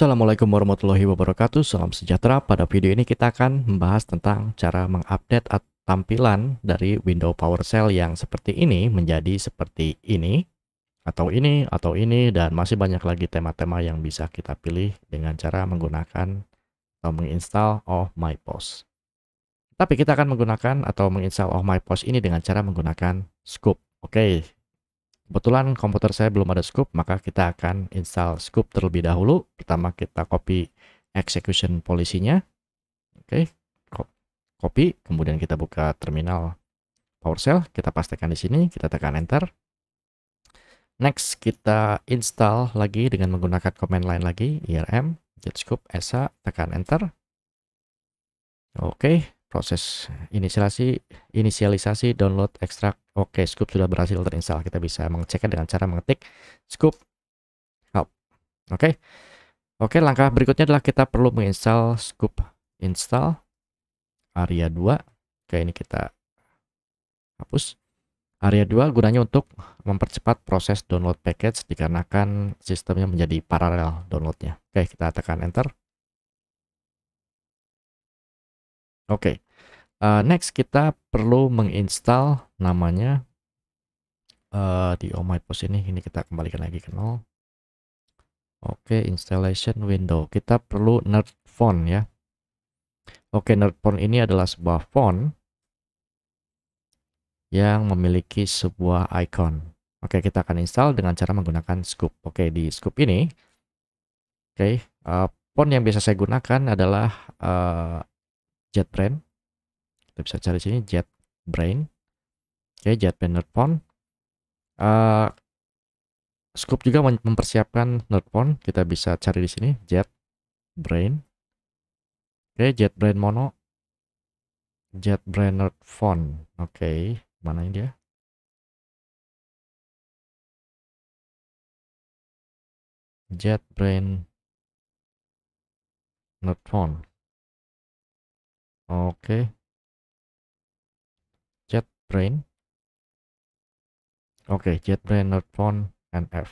Assalamualaikum warahmatullahi wabarakatuh, salam sejahtera. Pada video ini kita akan membahas tentang cara mengupdate tampilan dari window PowerShell yang seperti ini menjadi seperti ini, atau ini, atau ini, dan masih banyak lagi tema-tema yang bisa kita pilih dengan cara menggunakan atau menginstal Oh My Post. Tapi kita akan menggunakan atau menginstal Oh My Post ini dengan cara menggunakan scope. Oke, Kebetulan komputer saya belum ada scoop, maka kita akan install scoop terlebih dahulu. Pertama kita copy execution policy-nya. Oke, copy, kemudian kita buka terminal PowerShell, kita pastikan di sini, kita tekan enter. Next, kita install lagi dengan menggunakan command line lagi, irm, jetscoop, esa, tekan enter. Oke, proses inisialisasi inisialisasi download ekstrak oke okay, scoop sudah berhasil terinstall kita bisa mengeceknya dengan cara mengetik scoop help oke okay. oke okay, langkah berikutnya adalah kita perlu menginstall scoop install area 2 oke ini kita hapus area 2 gunanya untuk mempercepat proses download package dikarenakan sistemnya menjadi paralel downloadnya oke kita tekan enter Oke. Okay. Uh, eh, next kita perlu menginstal namanya uh, di Oh My Post ini. Ini kita kembalikan lagi ke nol. Oke, okay, installation window. Kita perlu nerd font ya. Oke, okay, nerd font ini adalah sebuah font yang memiliki sebuah icon. Oke, okay, kita akan install dengan cara menggunakan scoop. Oke, okay, di scoop ini, oke, okay, uh, eh, font yang biasa saya gunakan adalah uh, Jet brain, Kita bisa cari sini Jet brain, Oke, brain JetBrain NerdPorn. Uh, eh, Scoop juga mempersiapkan NerdPorn. Kita bisa cari di sini Jet brain, Oke, Jet brain Mono. Jet JetBrain NerdPorn. Oke, mana ini dia? Jet JetBrain NerdPorn. Oke. brain. Oke, brain nerdphone NF.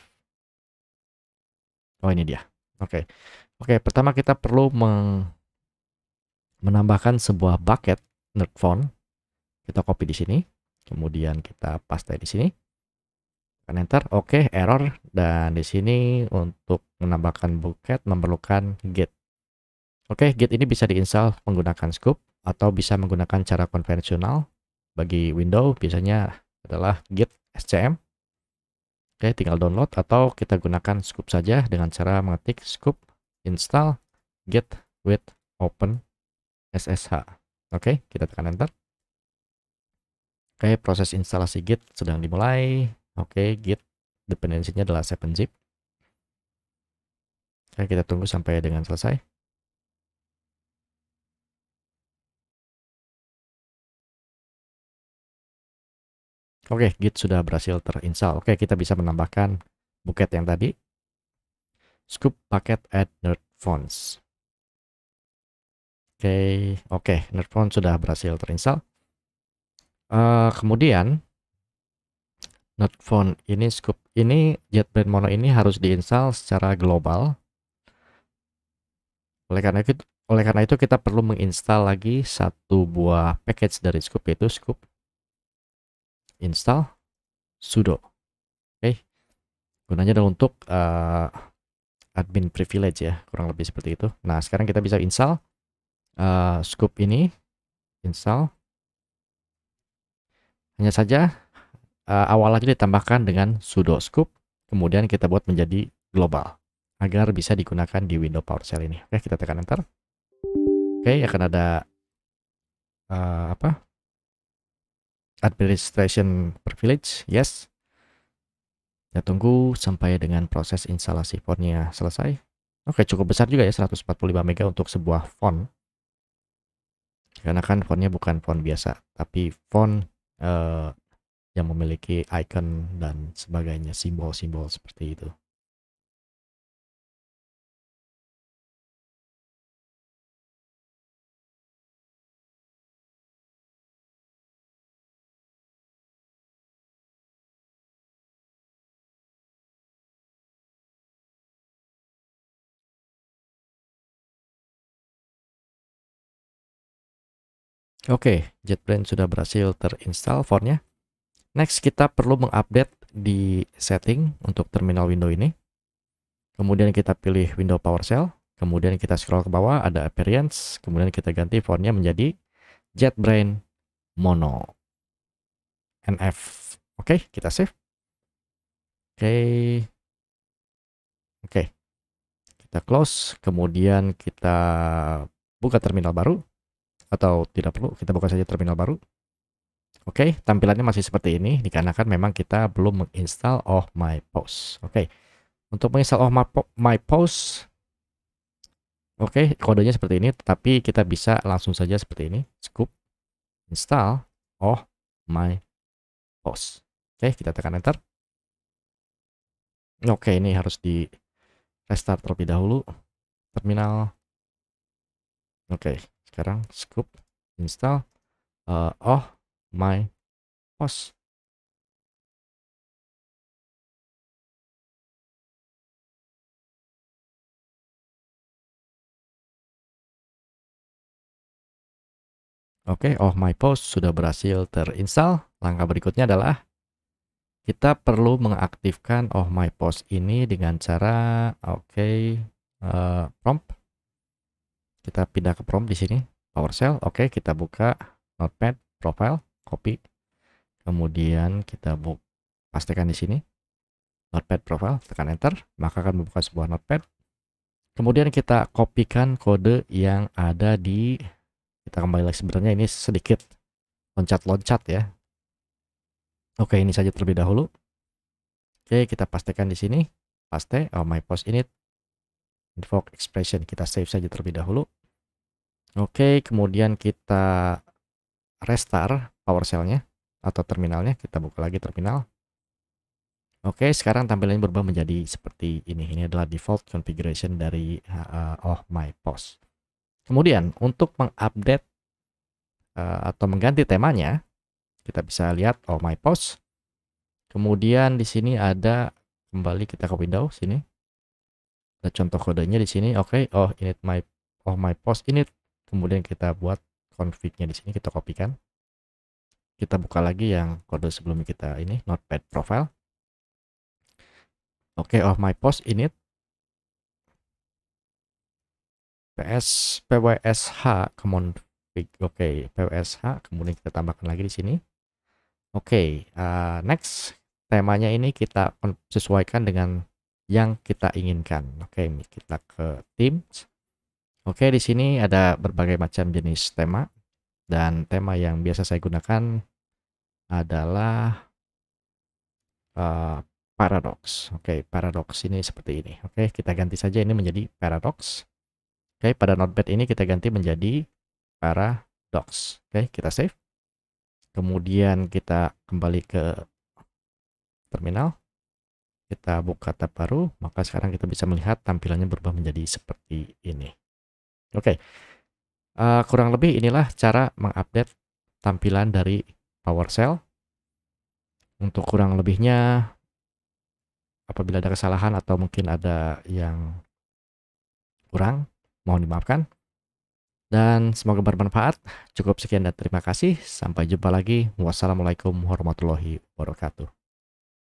Oh, ini dia. Oke. Oke, pertama kita perlu meng menambahkan sebuah bucket nerdphone. Kita copy di sini, kemudian kita paste di sini. Kan enter, oke, error dan di sini untuk menambahkan bucket memerlukan get. Oke, Git ini bisa diinstal menggunakan scoop atau bisa menggunakan cara konvensional. Bagi Windows biasanya adalah Git SCM. Oke, tinggal download atau kita gunakan scoop saja dengan cara mengetik scoop install git with open ssh. Oke, kita tekan enter. Oke, proses instalasi git sedang dimulai. Oke, git dependensinya adalah 7zip. Oke, kita tunggu sampai dengan selesai. Oke, okay, Git sudah berhasil terinstall. Oke, okay, kita bisa menambahkan buket yang tadi. Scoop paket add nerd fonts. Oke, okay, oke, okay, nerd fonts sudah berhasil terinstall. Uh, kemudian nerd font ini scoop ini JetBrains Mono ini harus diinstal secara global. Oleh karena itu, oleh karena itu kita perlu menginstal lagi satu buah package dari scoop yaitu scoop install sudo. Oke. Gunanya adalah untuk uh, admin privilege ya, kurang lebih seperti itu. Nah, sekarang kita bisa install uh, scoop ini install hanya saja uh, awal lagi ditambahkan dengan sudo scoop, kemudian kita buat menjadi global agar bisa digunakan di window PowerShell ini. Oke, kita tekan enter. Oke, akan ada uh, apa? administration privilege, yes. Ya tunggu sampai dengan proses instalasi fontnya selesai. Oke, cukup besar juga ya 145 mega untuk sebuah font. Karena kan fontnya bukan font biasa, tapi font uh, yang memiliki icon dan sebagainya, simbol-simbol seperti itu. Oke, okay, JetBrains sudah berhasil terinstall fontnya. Next, kita perlu mengupdate di setting untuk terminal window ini. Kemudian kita pilih window PowerShell. Kemudian kita scroll ke bawah, ada appearance. Kemudian kita ganti fontnya menjadi JetBrain Mono. NF. Oke, okay, kita save. Oke. Okay. Oke. Okay. Kita close. Kemudian kita buka terminal baru atau tidak perlu kita buka saja terminal baru Oke, okay, tampilannya masih seperti ini dikarenakan memang kita belum menginstall Oh My Post. Oke, okay. untuk menginstal Oh My, Post, oke okay, kodenya seperti ini, tetapi kita bisa langsung saja seperti ini, scoop, install Oh My Post. Oke, okay, kita tekan enter. Oke, okay, ini harus di restart terlebih dahulu terminal. Oke, okay, sekarang scoop install uh, oh my post Oke, okay, oh my post sudah berhasil terinstall. Langkah berikutnya adalah kita perlu mengaktifkan oh my post ini dengan cara oke okay, uh, prompt kita pindah ke prompt di sini PowerShell oke okay, kita buka notepad profile copy kemudian kita buka pastikan di sini notepad profile tekan enter maka akan membuka sebuah notepad kemudian kita kopikan kode yang ada di kita kembali lagi sebenarnya ini sedikit loncat-loncat ya oke ini saja terlebih dahulu oke kita pastikan di sini paste oh my post init invoke expression kita save saja terlebih dahulu Oke, kemudian kita restart power nya atau terminalnya. Kita buka lagi terminal. Oke, sekarang tampilannya berubah menjadi seperti ini. Ini adalah default configuration dari uh, Oh My Post. Kemudian untuk mengupdate uh, atau mengganti temanya, kita bisa lihat Oh My Post. Kemudian di sini ada kembali kita ke window sini. Ada contoh kodenya di sini. Oke, oh init my oh my post init kemudian kita buat config-nya di sini kita kopikan kita buka lagi yang kode sebelumnya kita ini notepad profile oke okay, of my post ini ps pwsh config oke okay, pwsh kemudian kita tambahkan lagi di sini oke okay, uh, next temanya ini kita sesuaikan dengan yang kita inginkan oke okay, kita ke teams Oke, di sini ada berbagai macam jenis tema dan tema yang biasa saya gunakan adalah uh, eh, paradox. Oke, paradoks paradox ini seperti ini. Oke, kita ganti saja ini menjadi paradox. Oke, pada notepad ini kita ganti menjadi paradox. Oke, kita save. Kemudian kita kembali ke terminal. Kita buka tab baru, maka sekarang kita bisa melihat tampilannya berubah menjadi seperti ini. Oke, okay. uh, eh, kurang lebih inilah cara mengupdate tampilan dari PowerShell. Untuk kurang lebihnya, apabila ada kesalahan atau mungkin ada yang kurang, mohon dimaafkan. Dan semoga bermanfaat. Cukup sekian dan terima kasih. Sampai jumpa lagi. Wassalamualaikum warahmatullahi wabarakatuh.